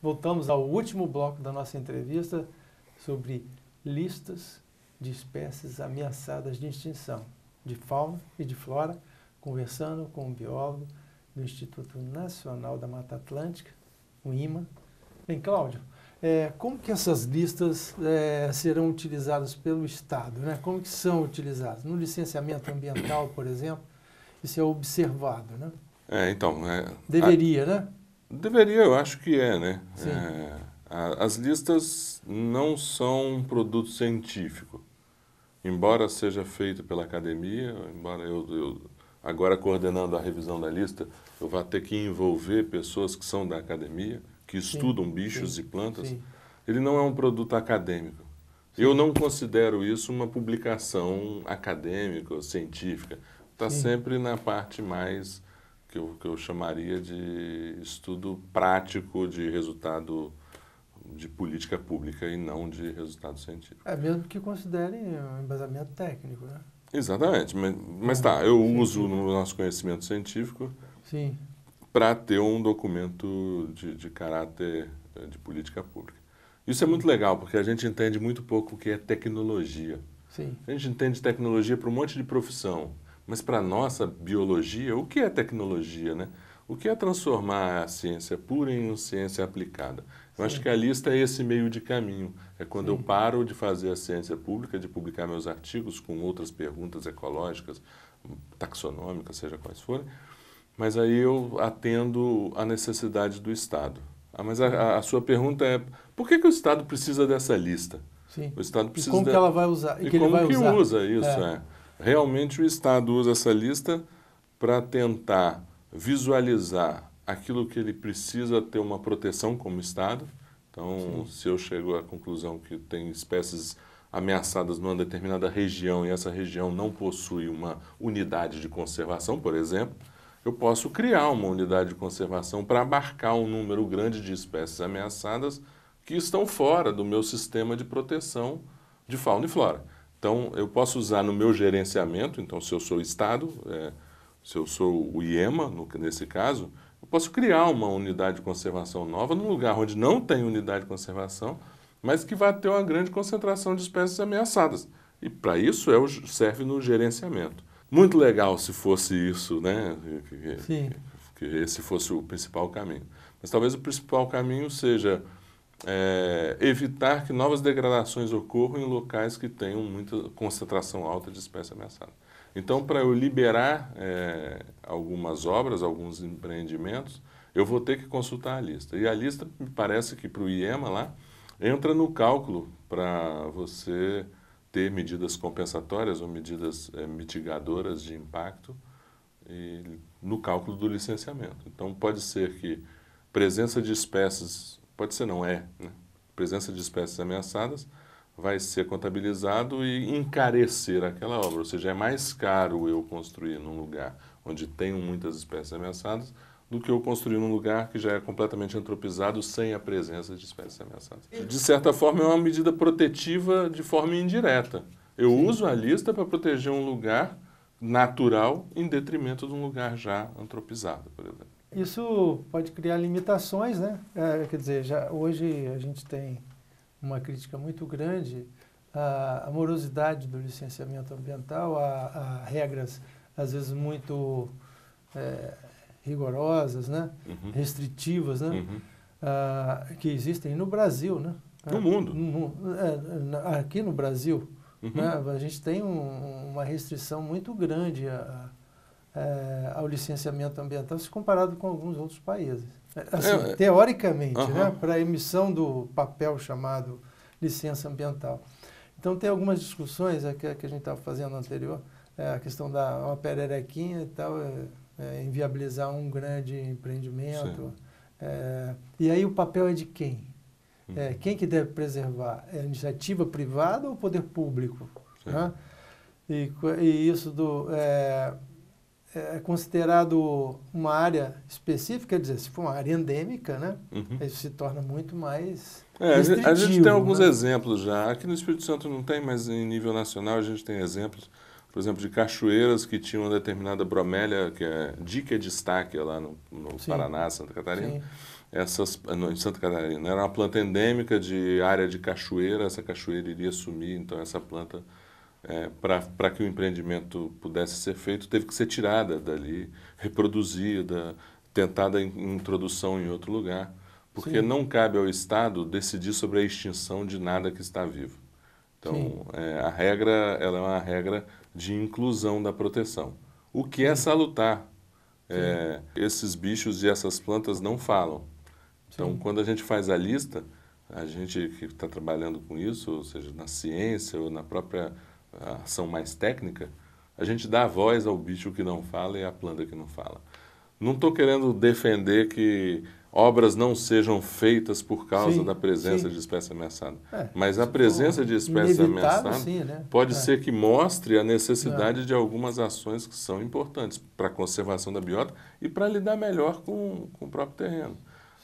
Voltamos ao último bloco da nossa entrevista sobre listas de espécies ameaçadas de extinção, de fauna e de flora, conversando com um biólogo do Instituto Nacional da Mata Atlântica, o IMA. Bem, Cláudio, é, como que essas listas é, serão utilizadas pelo Estado? Né? Como que são utilizadas? No licenciamento ambiental, por exemplo, isso é observado, né? É, então... É, Deveria, a... né? Deveria, eu acho que é, né? É, a, as listas não são um produto científico. Embora seja feito pela academia, embora eu, eu agora coordenando a revisão da lista, eu vá ter que envolver pessoas que são da academia, que sim, estudam bichos sim, e plantas. Sim. Ele não é um produto acadêmico. Eu não considero isso uma publicação acadêmica ou científica. Está sempre na parte mais que eu, que eu chamaria de estudo prático de resultado de política pública e não de resultado científico. É mesmo que considerem é, um embasamento técnico, né? Exatamente, mas, mas tá, eu uso no nosso conhecimento científico para ter um documento de, de caráter é, de política pública. Isso é muito legal, porque a gente entende muito pouco o que é tecnologia. Sim. A gente entende tecnologia para um monte de profissão. Mas para a nossa biologia, o que é tecnologia, né? O que é transformar a ciência pura em ciência aplicada? Eu Sim. acho que a lista é esse meio de caminho. É quando Sim. eu paro de fazer a ciência pública, de publicar meus artigos com outras perguntas ecológicas, taxonômicas, seja quais forem, mas aí eu atendo à necessidade do Estado. Ah, mas a, a, sua pergunta é por que, que o Estado precisa dessa lista? Sim. O Estado precisa. E como de... que ela vai usar? E, e como vai que usar? usa isso? É. é. Realmente o Estado usa essa lista para tentar visualizar aquilo que ele precisa ter uma proteção como Estado. Então, Sim. se eu chego à conclusão que tem espécies ameaçadas numa determinada região e essa região não possui uma unidade de conservação, por exemplo, eu posso criar uma unidade de conservação para abarcar um número grande de espécies ameaçadas que estão fora do meu sistema de proteção de fauna e flora. Então, eu posso usar no meu gerenciamento, então, se eu sou o Estado, é, se eu sou o IEMA, no, nesse caso, eu posso criar uma unidade de conservação nova num lugar onde não tem unidade de conservação, mas que vai ter uma grande concentração de espécies ameaçadas. E para isso é o, serve no gerenciamento. Muito legal se fosse isso, né? Que, Sim. que esse fosse o principal caminho. Mas talvez o principal caminho seja é, evitar que novas degradações ocorram em locais que tenham muita concentração alta de espécie ameaçada. Então, para eu liberar é, algumas obras, alguns empreendimentos, eu vou ter que consultar a lista. E a lista, me parece que para o IEMA lá, entra no cálculo para você ter medidas compensatórias ou medidas é, mitigadoras de impacto e, no cálculo do licenciamento. Então, pode ser que presença de espécies pode ser não é, né? presença de espécies ameaçadas, vai ser contabilizado e encarecer aquela obra. Ou seja, é mais caro eu construir num lugar onde tenho muitas espécies ameaçadas do que eu construir num lugar que já é completamente antropizado sem a presença de espécies ameaçadas. De certa forma, é uma medida protetiva de forma indireta. Eu Sim. uso a lista para proteger um lugar natural em detrimento de um lugar já antropizado, por exemplo isso pode criar limitações, né? É, quer dizer, já, hoje a gente tem uma crítica muito grande à morosidade do licenciamento ambiental, a, a regras, às vezes, muito é, rigorosas, né? Uhum. restritivas, né? Uhum. Ah, que existem no Brasil, né? No mundo. É, aqui no Brasil, uhum. né? a gente tem um, uma restrição muito grande a, é, ao licenciamento ambiental se comparado com alguns outros países. É, assim, é, teoricamente, né, para a emissão do papel chamado licença ambiental. Então, tem algumas discussões é, que, que, a gente estava fazendo anterior, é, a questão da uma pererequinha e tal, é, inviabilizar um grande empreendimento. e aí o papel é de quem? é uhum. quem que deve preservar? É a iniciativa privada ou o poder público? Né? E, e, isso do é, é considerado uma área específica, quer dizer, se for uma área endêmica, né? Uhum. Isso se torna muito mais. É, a gente tem alguns né? exemplos já. Aqui no Espírito Santo não tem, mas em nível nacional a gente tem exemplos, por exemplo, de cachoeiras que tinham uma determinada bromélia, que é dica destaque lá no, no Paraná, Santa Catarina. Sim. Essas, não, em Santa Catarina, era uma planta endêmica de área de cachoeira, essa cachoeira iria sumir, então essa planta é, para que o empreendimento pudesse ser feito, teve que ser tirada dali, reproduzida, tentada em introdução em outro lugar, porque Sim. não cabe ao Estado decidir sobre a extinção de nada que está vivo. Então, é, a regra ela é uma regra de inclusão da proteção, o que é salutar. É, esses bichos e essas plantas não falam. Então, Sim. quando a gente faz a lista, a gente que está trabalhando com isso, ou seja, na ciência ou na própria a ação mais técnica, a gente dá voz ao bicho que não fala e à planta que não fala. Não estou querendo defender que obras não sejam feitas por causa sim, da presença sim. de espécie ameaçada. É, Mas a é presença de espécie ameaçada sim, né? pode é. ser que mostre a necessidade é. de algumas ações que são importantes para a conservação da biota e para lidar melhor com, com o próprio terreno.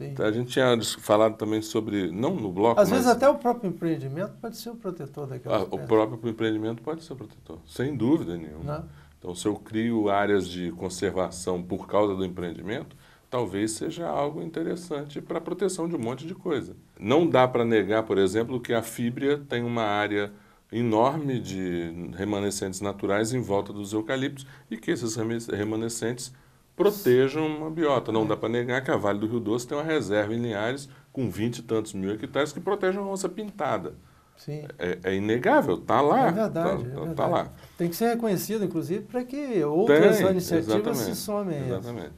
Sim. Então, a gente tinha falado também sobre, não no bloco, Às mas... vezes até o próprio empreendimento pode ser o protetor daquela ah, O próprio empreendimento pode ser o protetor, sem dúvida nenhuma. Não. Né? Então, se eu crio áreas de conservação por causa do empreendimento, talvez seja algo interessante para a proteção de um monte de coisa. Não dá para negar, por exemplo, que a fíbria tem uma área enorme de remanescentes naturais em volta dos eucaliptos e que esses remanescentes protejam uma biota. Não é. dá para negar que a Vale do Rio Doce tem uma reserva em Linhares com 20 e tantos mil hectares que protegem a onça pintada. Sim. É, é inegável, está lá. É tá, verdade, tá, é verdade. Tá lá. Tem que ser reconhecido, inclusive, para que outras tem, iniciativas se somem. Exatamente. Isso.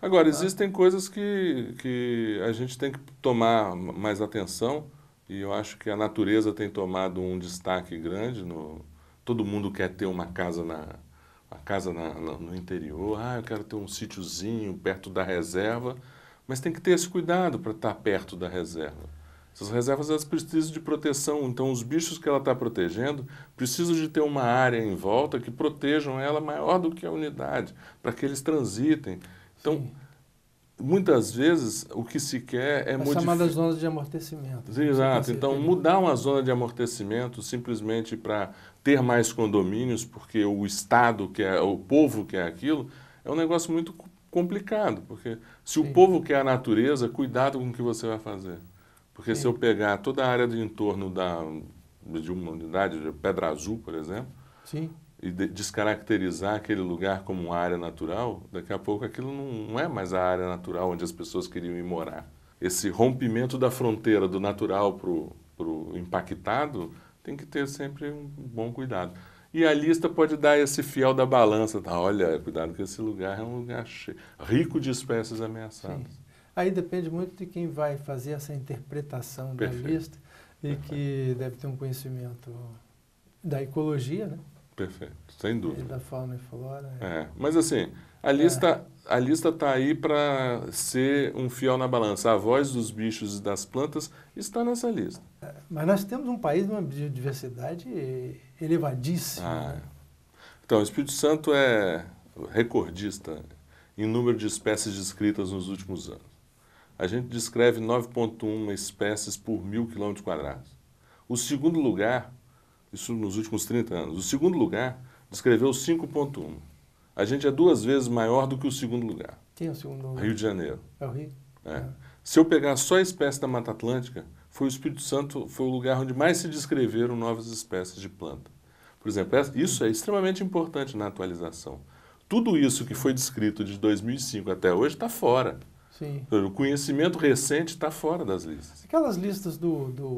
Agora, tá. existem coisas que, que a gente tem que tomar mais atenção e eu acho que a natureza tem tomado um destaque grande. No... Todo mundo quer ter uma casa na, a casa na, na, no interior, ah, eu quero ter um sítiozinho perto da reserva, mas tem que ter esse cuidado para estar tá perto da reserva. Essas reservas elas precisam de proteção, então os bichos que ela está protegendo precisam de ter uma área em volta que protejam ela maior do que a unidade, para que eles transitem. Então, Sim muitas vezes o que se quer é, é chamadas zonas de amortecimento. Né? Exato. Então, mudar uma zona de amortecimento simplesmente para ter mais condomínios, porque o Estado quer, é, o povo quer é aquilo, é um negócio muito complicado. Porque se Sim. o povo quer a natureza, cuidado com o que você vai fazer. Porque Sim. se eu pegar toda a área de entorno da, de uma unidade, de Pedra Azul, por exemplo, Sim e de descaracterizar aquele lugar como uma área natural, daqui a pouco aquilo não é mais a área natural onde as pessoas queriam ir morar. Esse rompimento da fronteira do natural para o impactado tem que ter sempre um bom cuidado. E a lista pode dar esse fiel da balança, tá? Olha, cuidado que esse lugar é um lugar cheio, rico de espécies ameaçadas. Sim. Aí depende muito de quem vai fazer essa interpretação Perfeito. da lista e Perfeito. que deve ter um conhecimento da ecologia, né? Perfeito, sem dúvida. Da fauna e flora. É. Né? é. Mas assim, a é. lista é. a lista está aí para ser um fiel na balança. A voz dos bichos e das plantas está nessa lista. É, mas nós temos um país de uma biodiversidade elevadíssima. Ah, né? é. então, o Espírito Santo é recordista em número de espécies descritas nos últimos anos. A gente descreve 9,1 espécies por mil quilômetros quadrados. O segundo lugar isso nos últimos 30 anos. O segundo lugar descreveu 5,1. A gente é duas vezes maior do que o segundo lugar. Quem é o segundo lugar? Rio de Janeiro. É o Rio? É. É. Se eu pegar só a espécie da Mata Atlântica, foi o Espírito Santo, foi o lugar onde mais se descreveram novas espécies de planta. Por exemplo, isso é extremamente importante na atualização. Tudo isso que foi descrito de 2005 até hoje está fora. Sim. O conhecimento recente está fora das listas. Aquelas listas do, do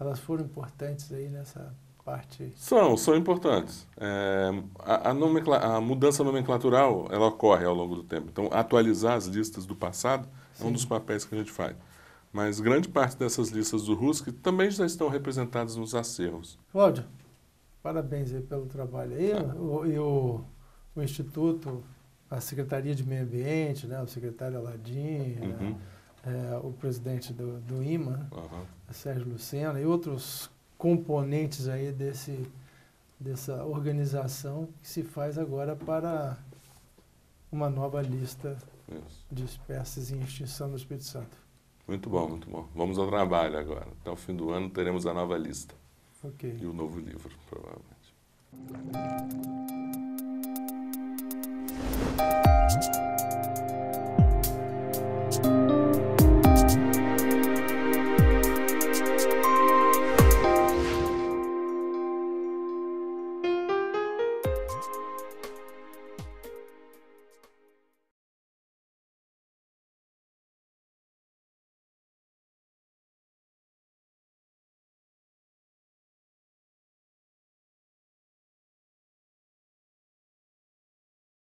elas foram importantes aí nessa parte? São, são importantes. É, a, a, a, mudança nomenclatural ela ocorre ao longo do tempo. Então, atualizar as listas do passado Sim. é um dos papéis que a gente faz. Mas grande parte dessas listas do RUSC também já estão representadas nos acervos. Cláudio, parabéns pelo trabalho aí. Ah. O, e o, o Instituto, a Secretaria de Meio Ambiente, né, o secretário Aladim, né, uhum. né? Eh, o presidente do, do IMA, uhum. Sérgio Lucena, e outros componentes aí desse, dessa organização que se faz agora para uma nova lista Isso. de espécies em extinção no Espírito Santo. Muito bom, muito bom. Vamos ao trabalho agora. Até o fim do ano teremos a nova lista. E o novo livro, provavelmente.